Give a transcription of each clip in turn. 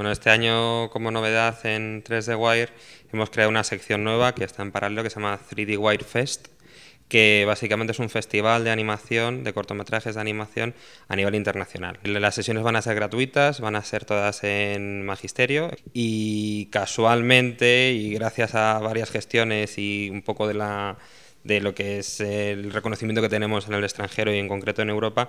Bueno, este año como novedad en 3D Wire hemos creado una sección nueva que está en paralelo que se llama 3D Wire Fest, que básicamente es un festival de animación, de cortometrajes de animación a nivel internacional. Las sesiones van a ser gratuitas, van a ser todas en magisterio y casualmente y gracias a varias gestiones y un poco de la de lo que es el reconocimiento que tenemos en el extranjero y en concreto en Europa,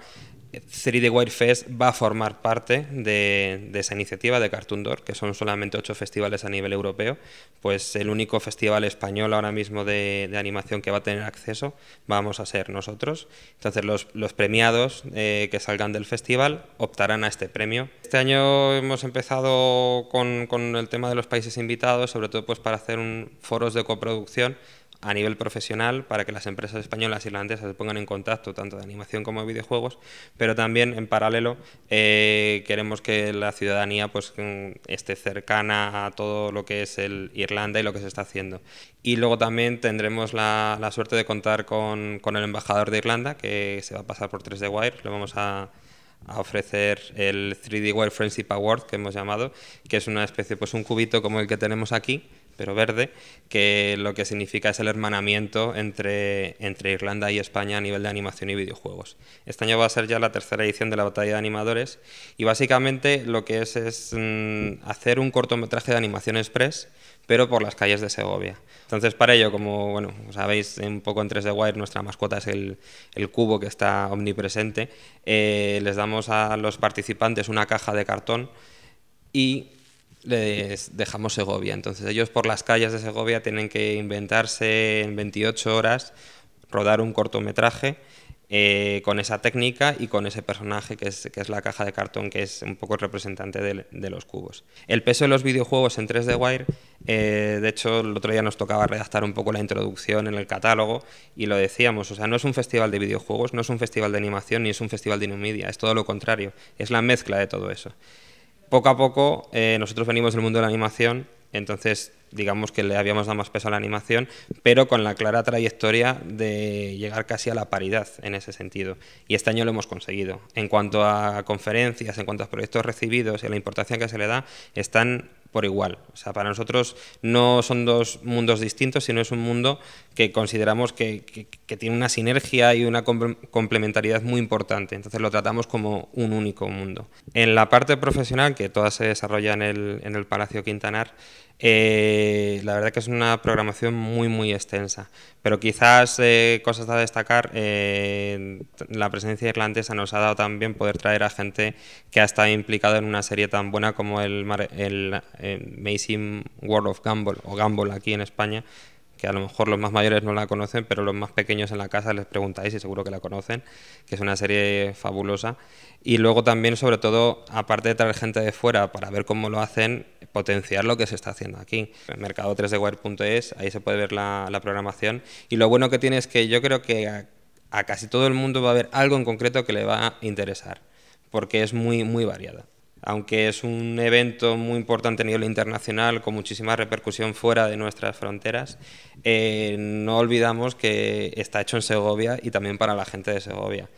3D Wire Fest va a formar parte de, esa iniciativa de Cartoon Door, que son solamente ocho festivales a nivel europeo, pues el único festival español ahora mismo de, animación que va a tener acceso vamos a ser nosotros. Entonces los, premiados eh, que salgan del festival optarán a este premio. Este año hemos empezado con, el tema de los países invitados, sobre todo pues para hacer un, foros de coproducción a nivel profesional para que las empresas españolas y irlandesas se pongan en contacto tanto de animación como de videojuegos, pero también en paralelo eh, queremos que la ciudadanía pues, mm, esté cercana a todo lo que es el Irlanda y lo que se está haciendo. Y luego también tendremos la, suerte de contar con, el embajador de Irlanda, que se va a pasar por 3D Wire, le vamos a, ofrecer el 3D Wire Friendship Award que hemos llamado, que es una especie, pues un cubito como el que tenemos aquí, pero verde, que lo que significa es el hermanamiento entre, entre Irlanda y España a nivel de animación y videojuegos. Este año va a ser ya la tercera edición de la batalla de animadores y básicamente lo que es es mm, hacer un cortometraje de animación express pero por las calles de Segovia. Entonces, para ello, como bueno, sabéis un poco en 3D Wire, nuestra mascota es el, el cubo que está omnipresente, eh, les damos a los participantes una caja de cartón y les dejamos Segovia. Entonces ellos por las calles de Segovia tienen que inventarse en 28 horas, rodar un cortometraje eh, con esa técnica y con ese personaje que es, la caja de cartón, que es un poco representante de, los cubos. El peso de los videojuegos en 3D Wire, eh, de hecho, el otro día nos tocaba redactar un poco la introducción en el catálogo y lo decíamos, o sea, no es un festival de videojuegos, no es un festival de animación, ni es un festival de media, es todo lo contrario, es la mezcla de todo eso poco a poco eh, nosotros venimos del mundo de la animación, entonces digamos que le habíamos dado más peso a la animación, pero con la clara trayectoria de llegar casi a la paridad en ese sentido. Y este año lo hemos conseguido. En cuanto a conferencias, en cuanto a proyectos recibidos y a la importancia que se le da, están por igual. O sea, para nosotros no son dos mundos distintos, sino es un mundo que consideramos que, tiene una sinergia y una complementariedad muy importante. Entonces lo tratamos como un único mundo. En la parte profesional, que toda se desarrolla en el, en el Palacio Quintanar, eh, la verdad que es una programación muy, muy extensa. Pero quizás eh, cosas a destacar, eh, la presencia irlandesa nos ha dado también poder traer a gente que ha estado implicada en una serie tan buena como el, el, el eh, Amazing World of Gamble, o Gamble aquí en España, que a lo mejor los más mayores no la conocen, pero los más pequeños en la casa les preguntáis y seguro que la conocen, que es una serie fabulosa. Y luego también, sobre todo, aparte de traer gente de fuera para ver cómo lo hacen, potenciar lo que se está haciendo aquí. mercado 3 es, ahí se puede ver la, programación. Y lo bueno que tiene es que yo creo que a, a casi todo el mundo va a haber algo en concreto que le va a interesar, porque es muy, muy variada aunque es un evento muy importante a nivel internacional, con muchísima repercusión fuera de nuestras fronteras, eh, no olvidamos que está hecho en Segovia y también para la gente de Segovia.